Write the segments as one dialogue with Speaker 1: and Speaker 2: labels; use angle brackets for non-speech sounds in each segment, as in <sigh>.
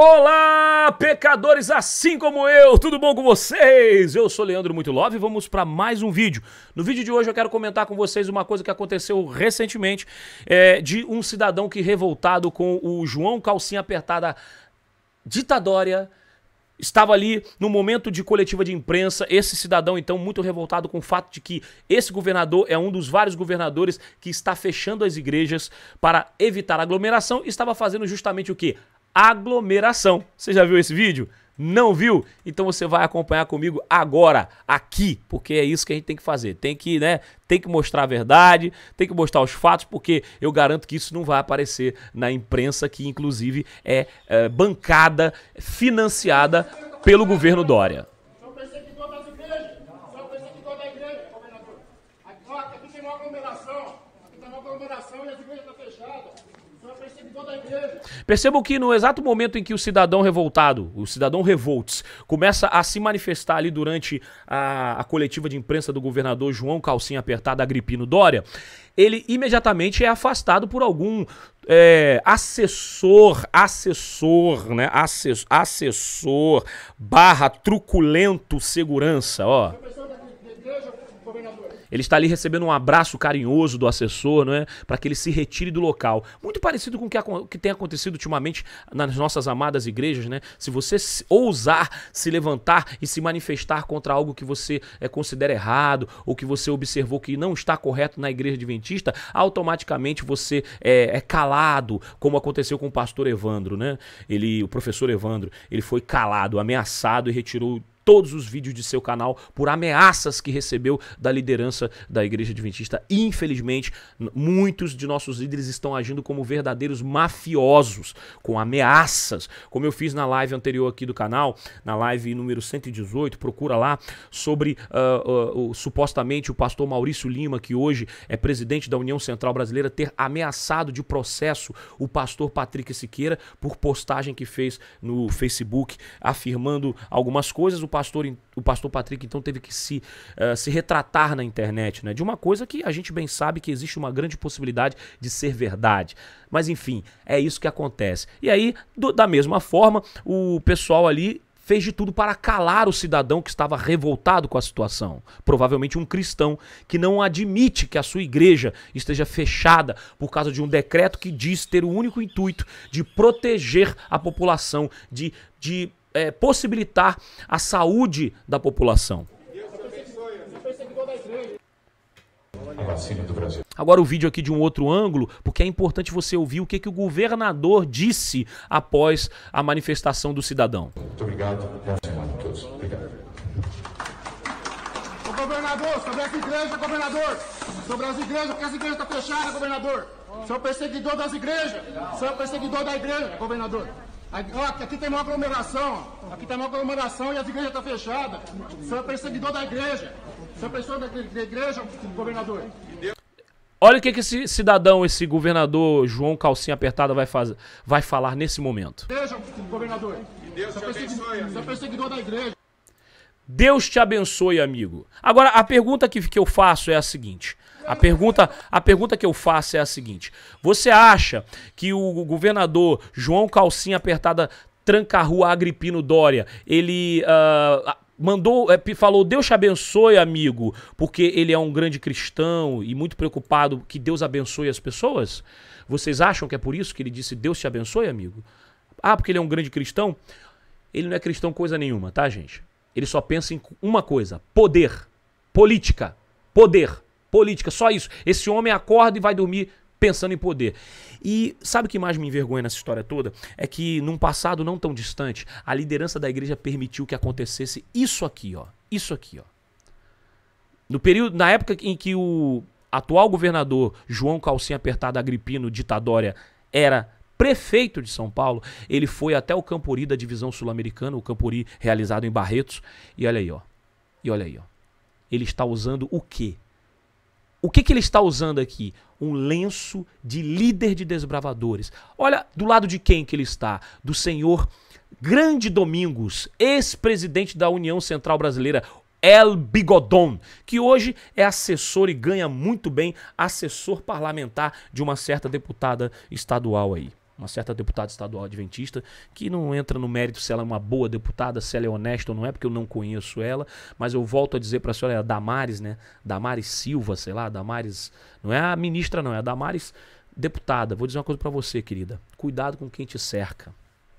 Speaker 1: Olá, pecadores assim como eu, tudo bom com vocês? Eu sou Leandro Muito Love e vamos para mais um vídeo. No vídeo de hoje eu quero comentar com vocês uma coisa que aconteceu recentemente é, de um cidadão que revoltado com o João Calcinha Apertada Ditadória estava ali no momento de coletiva de imprensa, esse cidadão então muito revoltado com o fato de que esse governador é um dos vários governadores que está fechando as igrejas para evitar aglomeração, estava fazendo justamente o que? aglomeração. Você já viu esse vídeo? Não viu? Então você vai acompanhar comigo agora, aqui, porque é isso que a gente tem que fazer. Tem que, né? Tem que mostrar a verdade, tem que mostrar os fatos, porque eu garanto que isso não vai aparecer na imprensa, que inclusive é, é bancada, financiada pelo governo Dória. Percebam que no exato momento em que o cidadão revoltado, o cidadão revolts, começa a se manifestar ali durante a, a coletiva de imprensa do governador João Calcinha Apertada Agripino Dória, ele imediatamente é afastado por algum é, assessor, assessor, né? Assessor, assessor barra truculento segurança, ó. Ele está ali recebendo um abraço carinhoso do assessor, não é? Para que ele se retire do local. Muito parecido com o que, que tem acontecido ultimamente nas nossas amadas igrejas, né? Se você ousar se levantar e se manifestar contra algo que você é, considera errado ou que você observou que não está correto na igreja adventista, automaticamente você é, é calado, como aconteceu com o pastor Evandro, né? Ele, o professor Evandro, ele foi calado, ameaçado e retirou todos os vídeos de seu canal por ameaças que recebeu da liderança da Igreja Adventista. Infelizmente, muitos de nossos líderes estão agindo como verdadeiros mafiosos, com ameaças. Como eu fiz na live anterior aqui do canal, na live número 118, procura lá, sobre uh, uh, supostamente o pastor Maurício Lima, que hoje é presidente da União Central Brasileira, ter ameaçado de processo o pastor Patrick Siqueira por postagem que fez no Facebook afirmando algumas coisas. O pastor, o pastor Patrick então teve que se, uh, se retratar na internet, né? De uma coisa que a gente bem sabe que existe uma grande possibilidade de ser verdade. Mas enfim, é isso que acontece. E aí, do, da mesma forma, o pessoal ali fez de tudo para calar o cidadão que estava revoltado com a situação. Provavelmente um cristão que não admite que a sua igreja esteja fechada por causa de um decreto que diz ter o único intuito de proteger a população de, de é, possibilitar a saúde da população. Agora o vídeo aqui de um outro ângulo, porque é importante você ouvir o que, que o governador disse após a manifestação do cidadão. Muito obrigado. Boa semana a todos. Obrigado. Ô, governador, sobre essa igreja, governador. Sobre as igrejas, porque as igrejas está fechada, governador. Sou é perseguidor das igrejas. Sou é perseguidor da igreja, governador. Aqui, ó, aqui tem uma aglomeração, aqui tem uma aglomeração e a igreja está fechada. Você é perseguidor da igreja. Você é perseguidor da igreja, governador. Olha o que, que esse cidadão, esse governador João Calcinha Apertada vai, fazer, vai falar nesse momento. Igreja, governador. Deus te abençoe, é perseguidor da igreja. Deus te abençoe, amigo. Agora, a pergunta que, que eu faço é a seguinte. A pergunta, a pergunta que eu faço é a seguinte: você acha que o governador João Calcinha Apertada Tranca-Rua Agripino Dória, ele uh, mandou, eh, falou, Deus te abençoe, amigo, porque ele é um grande cristão e muito preocupado que Deus abençoe as pessoas? Vocês acham que é por isso que ele disse, Deus te abençoe, amigo? Ah, porque ele é um grande cristão? Ele não é cristão coisa nenhuma, tá, gente? Ele só pensa em uma coisa: poder, política, poder política, só isso. Esse homem acorda e vai dormir pensando em poder. E sabe o que mais me envergonha nessa história toda? É que num passado não tão distante, a liderança da igreja permitiu que acontecesse isso aqui, ó. Isso aqui, ó. No período, na época em que o atual governador João Calcinha Apertado Agripino ditadória era prefeito de São Paulo, ele foi até o Campori da divisão sul-americana, o Campori realizado em Barretos, e olha aí, ó. E olha aí, ó. Ele está usando o quê? O que, que ele está usando aqui? Um lenço de líder de desbravadores. Olha do lado de quem que ele está? Do senhor Grande Domingos, ex-presidente da União Central Brasileira, El Bigodon, que hoje é assessor e ganha muito bem, assessor parlamentar de uma certa deputada estadual aí uma certa deputada estadual adventista, que não entra no mérito se ela é uma boa deputada, se ela é honesta ou não é, porque eu não conheço ela, mas eu volto a dizer para a senhora, é a Damares, né? Damares Silva, sei lá, Damares, não é a ministra não, é a Damares deputada. Vou dizer uma coisa para você, querida. Cuidado com quem te cerca.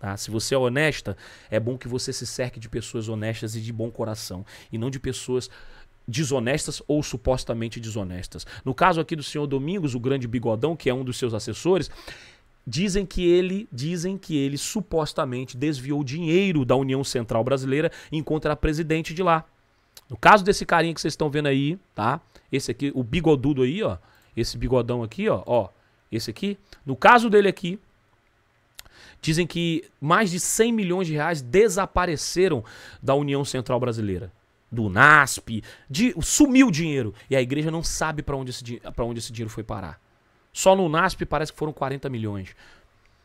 Speaker 1: Tá? Se você é honesta, é bom que você se cerque de pessoas honestas e de bom coração, e não de pessoas desonestas ou supostamente desonestas. No caso aqui do senhor Domingos, o grande bigodão, que é um dos seus assessores, Dizem que ele, dizem que ele supostamente desviou dinheiro da União Central Brasileira enquanto era presidente de lá. No caso desse carinha que vocês estão vendo aí, tá? Esse aqui, o bigodudo aí, ó, esse bigodão aqui, ó, ó, esse aqui, no caso dele aqui, dizem que mais de 100 milhões de reais desapareceram da União Central Brasileira do NASP, de, sumiu o dinheiro. E a igreja não sabe para onde, esse, onde esse dinheiro foi parar. Só no NASP parece que foram 40 milhões.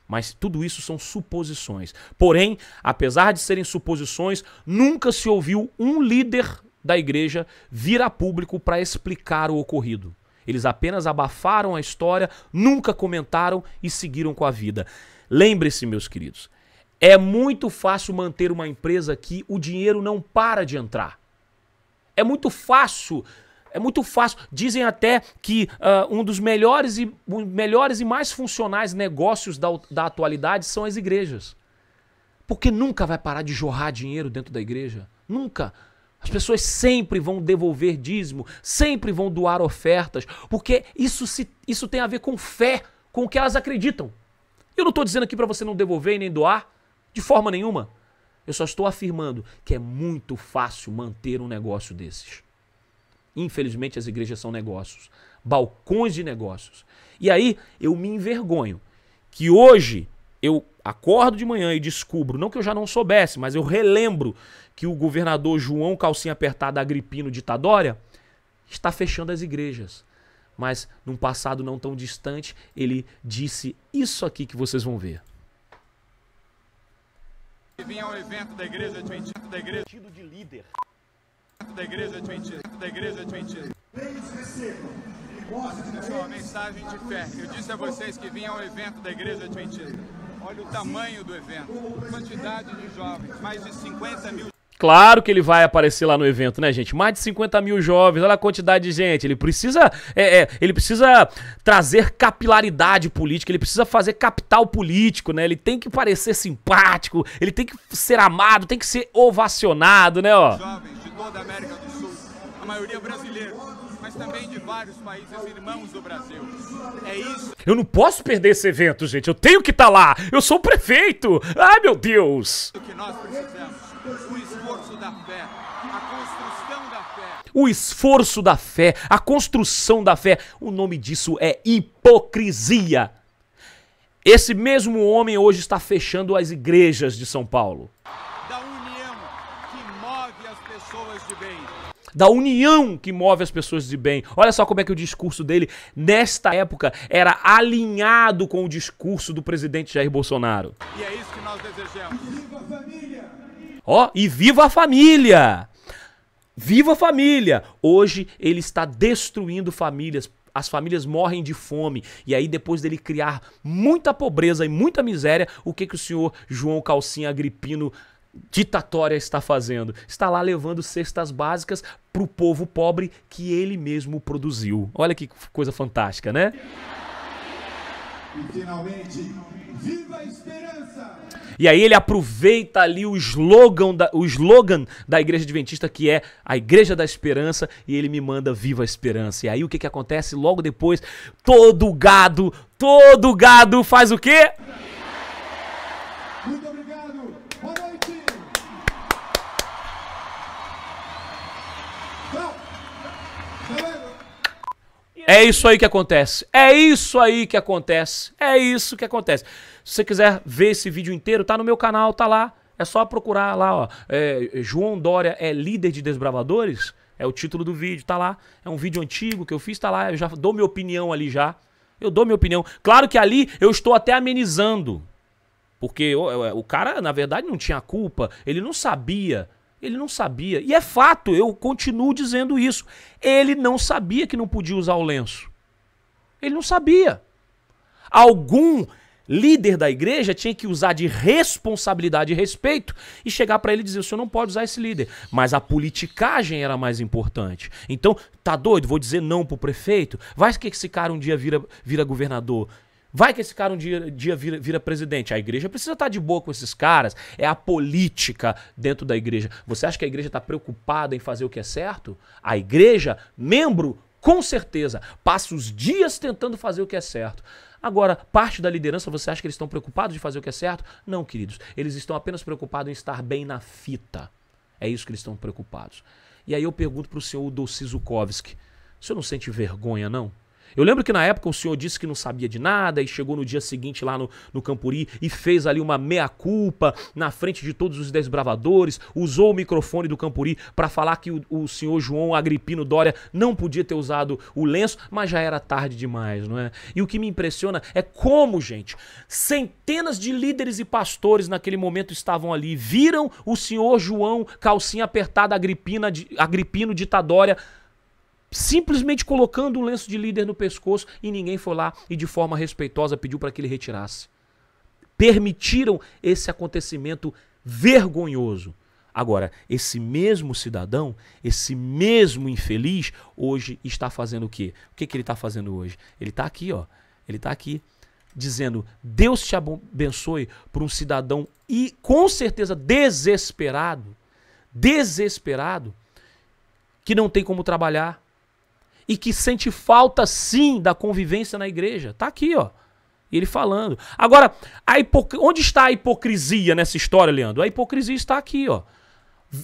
Speaker 1: Mas tudo isso são suposições. Porém, apesar de serem suposições, nunca se ouviu um líder da igreja vir a público para explicar o ocorrido. Eles apenas abafaram a história, nunca comentaram e seguiram com a vida. Lembre-se, meus queridos, é muito fácil manter uma empresa que o dinheiro não para de entrar. É muito fácil é muito fácil. Dizem até que uh, um dos melhores e, um, melhores e mais funcionais negócios da, da atualidade são as igrejas. Porque nunca vai parar de jorrar dinheiro dentro da igreja. Nunca. As pessoas sempre vão devolver dízimo, sempre vão doar ofertas, porque isso, se, isso tem a ver com fé, com o que elas acreditam. Eu não estou dizendo aqui para você não devolver e nem doar, de forma nenhuma. Eu só estou afirmando que é muito fácil manter um negócio desses. Infelizmente, as igrejas são negócios, balcões de negócios. E aí eu me envergonho que hoje eu acordo de manhã e descubro, não que eu já não soubesse, mas eu relembro que o governador João Calcinha Apertada Agripino Ditadória está fechando as igrejas. Mas num passado não tão distante, ele disse isso aqui que vocês vão ver. Vinha ao evento da igreja, da igreja. de líder da igreja adventista, é da igreja adventista. É uma mensagem de fé. Eu disse a vocês que vinha ao evento da igreja adventista. É olha o tamanho do evento, quantidade de jovens, mais de 50 mil Claro que ele vai aparecer lá no evento, né, gente? Mais de 50 mil jovens, olha a quantidade de gente. Ele precisa, é, é, ele precisa trazer capilaridade política, ele precisa fazer capital político, né? Ele tem que parecer simpático, ele tem que ser amado, tem que ser ovacionado, né, ó? Jovens toda a América do Sul, a maioria brasileira, mas também de vários países irmãos do Brasil. É isso. Eu não posso perder esse evento, gente. Eu tenho que estar tá lá. Eu sou o prefeito. Ai, meu Deus. O que nós precisamos, o esforço da fé, a construção da fé. O esforço da fé, a construção da fé. O nome disso é hipocrisia. Esse mesmo homem hoje está fechando as igrejas de São Paulo que move as pessoas de bem. Da união que move as pessoas de bem. Olha só como é que o discurso dele, nesta época, era alinhado com o discurso do presidente Jair Bolsonaro. E é isso que nós desejamos. viva a família! Ó, oh, e viva a família! Viva a família! Hoje ele está destruindo famílias. As famílias morrem de fome. E aí, depois dele criar muita pobreza e muita miséria, o que, que o senhor João Calcinha Agripino ditatória está fazendo? Está lá levando cestas básicas para o povo pobre que ele mesmo produziu. Olha que coisa fantástica, né? E finalmente, viva a esperança! E aí ele aproveita ali o slogan, da, o slogan da Igreja Adventista, que é a Igreja da Esperança, e ele me manda Viva a Esperança. E aí o que, que acontece logo depois? Todo gado, todo gado faz o quê? É isso aí que acontece. É isso aí que acontece. É isso que acontece. Se você quiser ver esse vídeo inteiro, tá no meu canal, tá lá. É só procurar lá, ó. É, é, João Dória é líder de desbravadores. É o título do vídeo, tá lá. É um vídeo antigo que eu fiz, tá lá. Eu já dou minha opinião ali já. Eu dou minha opinião. Claro que ali eu estou até amenizando. Porque o, é, o cara, na verdade, não tinha culpa. Ele não sabia ele não sabia. E é fato, eu continuo dizendo isso. Ele não sabia que não podia usar o lenço. Ele não sabia. Algum líder da igreja tinha que usar de responsabilidade e respeito e chegar para ele e dizer: o senhor não pode usar esse líder. Mas a politicagem era mais importante. Então, tá doido? Vou dizer não pro prefeito? Vai que esse cara um dia vira, vira governador. Vai que esse cara um dia, dia vira, vira, presidente. A igreja precisa estar tá de boa com esses caras. É a política dentro da igreja. Você acha que a igreja está preocupada em fazer o que é certo? A igreja, membro, com certeza, passa os dias tentando fazer o que é certo. Agora, parte da liderança, você acha que eles estão preocupados de fazer o que é certo? Não, queridos. Eles estão apenas preocupados em estar bem na fita. É isso que eles estão preocupados. E aí eu pergunto para o senhor Dolcizukovski: o senhor não sente vergonha, não? Eu lembro que na época o senhor disse que não sabia de nada e chegou no dia seguinte lá no, no Campuri e fez ali uma meia-culpa na frente de todos os desbravadores, usou o microfone do Campuri para falar que o, o senhor João Agripino Dória não podia ter usado o lenço, mas já era tarde demais, não é? E o que me impressiona é como, gente, centenas de líderes e pastores naquele momento estavam ali, viram o senhor João Calcinha Apertada Agripina, Agripino Ditadória simplesmente colocando um lenço de líder no pescoço e ninguém foi lá e de forma respeitosa pediu para que ele retirasse. Permitiram esse acontecimento vergonhoso. Agora, esse mesmo cidadão, esse mesmo infeliz, hoje está fazendo o quê? O que, que ele está fazendo hoje? Ele está aqui, ó. Ele está aqui dizendo: Deus te abençoe por um cidadão e com certeza desesperado, desesperado, que não tem como trabalhar, e que sente falta sim da convivência na igreja. Tá aqui, ó. Ele falando. Agora, hipoc... onde está a hipocrisia nessa história, Leandro? A hipocrisia está aqui, ó.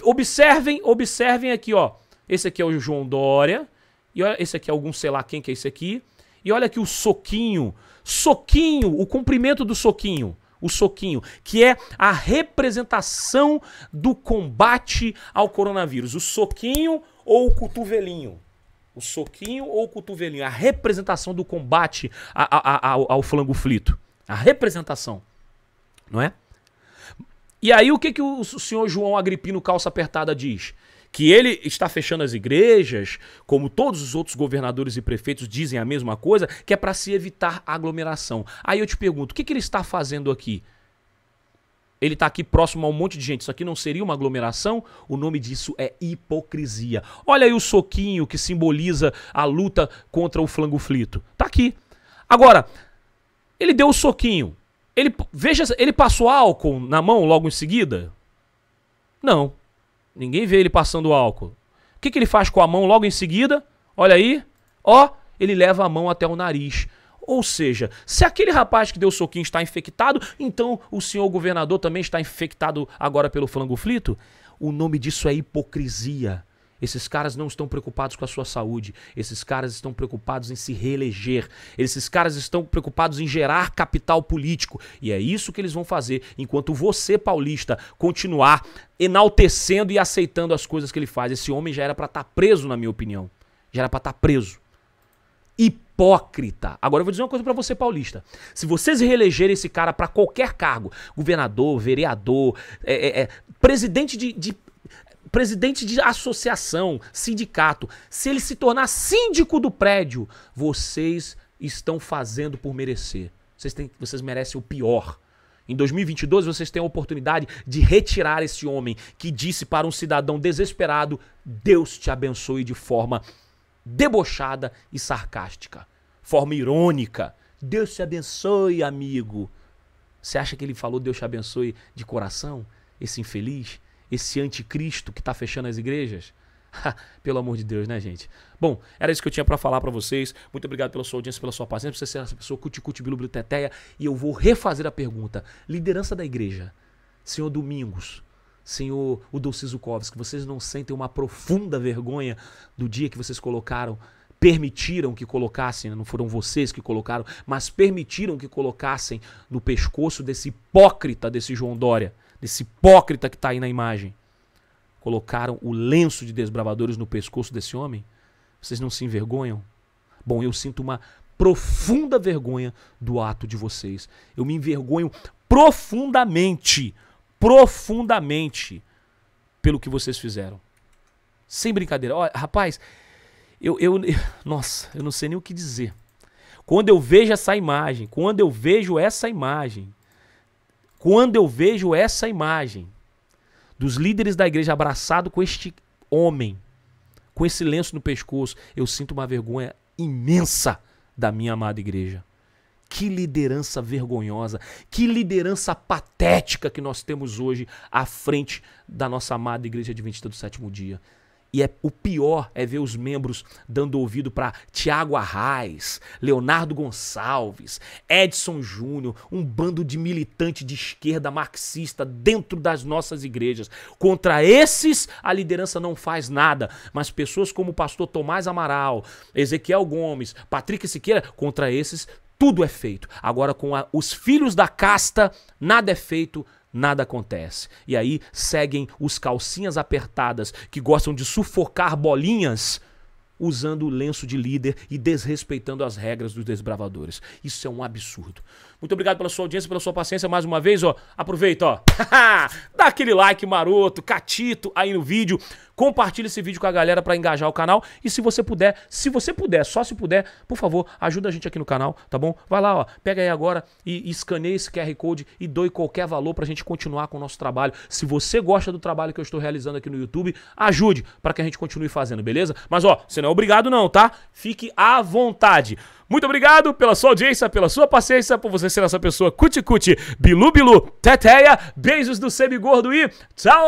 Speaker 1: Observem, observem aqui, ó. Esse aqui é o João Dória. E olha, esse aqui é algum, sei lá quem que é esse aqui. E olha aqui o soquinho. Soquinho, o comprimento do soquinho o soquinho, que é a representação do combate ao coronavírus. O soquinho ou o cotovelinho. O soquinho ou o cotovelinho? A representação do combate a, a, a, ao, ao flango flito. A representação. Não é? E aí o que, que o senhor João Agripino Calça Apertada diz? Que ele está fechando as igrejas, como todos os outros governadores e prefeitos dizem a mesma coisa, que é para se evitar aglomeração. Aí eu te pergunto, o que, que ele está fazendo aqui? ele está aqui próximo a um monte de gente, isso aqui não seria uma aglomeração? O nome disso é hipocrisia. Olha aí o soquinho que simboliza a luta contra o flango flito. Tá aqui. Agora, ele deu o soquinho. Ele, veja, ele passou álcool na mão logo em seguida? Não. Ninguém vê ele passando álcool. O que, que ele faz com a mão logo em seguida? Olha aí. Ó, ele leva a mão até o nariz. Ou seja, se aquele rapaz que deu o soquinho está infectado, então o senhor governador também está infectado agora pelo flango frito O nome disso é hipocrisia. Esses caras não estão preocupados com a sua saúde. Esses caras estão preocupados em se reeleger. Esses caras estão preocupados em gerar capital político. E é isso que eles vão fazer enquanto você, paulista, continuar enaltecendo e aceitando as coisas que ele faz. Esse homem já era para estar tá preso, na minha opinião. Já era para estar tá preso. E hipócrita. Agora eu vou dizer uma coisa para você paulista. Se vocês reelegerem esse cara para qualquer cargo, governador, vereador, é, é, é, presidente de, de presidente de associação, sindicato, se ele se tornar síndico do prédio, vocês estão fazendo por merecer. Vocês, têm, vocês merecem o pior. Em 2022, vocês têm a oportunidade de retirar esse homem que disse para um cidadão desesperado: Deus te abençoe de forma debochada e sarcástica. Forma irônica. Deus te abençoe, amigo. Você acha que ele falou Deus te abençoe de coração? Esse infeliz? Esse anticristo que está fechando as igrejas? <laughs> pelo amor de Deus, né, gente? Bom, era isso que eu tinha para falar para vocês. Muito obrigado pela sua audiência, pela sua paciência, você ser essa pessoa cuticute bilubri, teteia. E eu vou refazer a pergunta. Liderança da igreja, senhor Domingos, senhor Udolci Zukovski, vocês não sentem uma profunda vergonha do dia que vocês colocaram, permitiram que colocassem, não foram vocês que colocaram, mas permitiram que colocassem no pescoço desse hipócrita, desse João Dória, desse hipócrita que está aí na imagem. Colocaram o lenço de desbravadores no pescoço desse homem? Vocês não se envergonham? Bom, eu sinto uma profunda vergonha do ato de vocês. Eu me envergonho profundamente profundamente pelo que vocês fizeram. Sem brincadeira. Olha, rapaz, eu, eu, <laughs> Nossa, eu não sei nem o que dizer. Quando eu vejo essa imagem, quando eu vejo essa imagem, quando eu vejo essa imagem dos líderes da igreja abraçado com este homem, com esse lenço no pescoço, eu sinto uma vergonha imensa da minha amada igreja. Que liderança vergonhosa, que liderança patética que nós temos hoje à frente da nossa amada Igreja Adventista do Sétimo Dia. E é, o pior é ver os membros dando ouvido para Tiago Arraes, Leonardo Gonçalves, Edson Júnior, um bando de militante de esquerda marxista dentro das nossas igrejas. Contra esses, a liderança não faz nada, mas pessoas como o pastor Tomás Amaral, Ezequiel Gomes, Patrick Siqueira, contra esses tudo é feito. Agora, com a, os filhos da casta, nada é feito, nada acontece. E aí seguem os calcinhas apertadas que gostam de sufocar bolinhas usando o lenço de líder e desrespeitando as regras dos desbravadores. Isso é um absurdo. Muito obrigado pela sua audiência, pela sua paciência mais uma vez, ó. Aproveita, ó. <laughs> Dá aquele like maroto, catito aí no vídeo. Compartilha esse vídeo com a galera para engajar o canal. E se você puder, se você puder, só se puder, por favor, ajuda a gente aqui no canal, tá bom? Vai lá, ó. Pega aí agora e, e escaneia esse QR Code e doe qualquer valor pra gente continuar com o nosso trabalho. Se você gosta do trabalho que eu estou realizando aqui no YouTube, ajude para que a gente continue fazendo, beleza? Mas ó, você não é obrigado não, tá? Fique à vontade. Muito obrigado pela sua audiência, pela sua paciência, por você agradecer essa pessoa. Cuti Cuti, Bilu Bilu, Teteia, beijos do Semigordo e tchau!